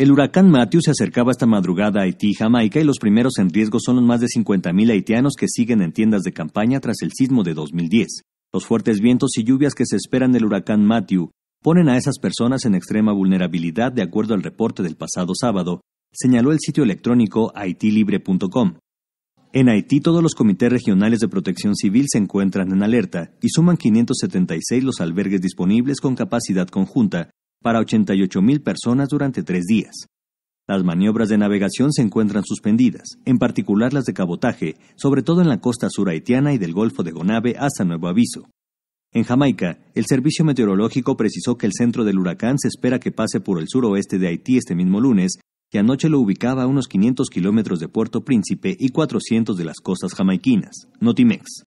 El huracán Matthew se acercaba esta madrugada a Haití y Jamaica y los primeros en riesgo son los más de 50.000 haitianos que siguen en tiendas de campaña tras el sismo de 2010. Los fuertes vientos y lluvias que se esperan del huracán Matthew ponen a esas personas en extrema vulnerabilidad de acuerdo al reporte del pasado sábado, señaló el sitio electrónico haitilibre.com. En Haití todos los comités regionales de protección civil se encuentran en alerta y suman 576 los albergues disponibles con capacidad conjunta, para 88.000 personas durante tres días. Las maniobras de navegación se encuentran suspendidas, en particular las de cabotaje, sobre todo en la costa sur haitiana y del Golfo de Gonave hasta nuevo aviso. En Jamaica, el Servicio Meteorológico precisó que el centro del huracán se espera que pase por el suroeste de Haití este mismo lunes, que anoche lo ubicaba a unos 500 kilómetros de Puerto Príncipe y 400 de las costas jamaiquinas. Notimex.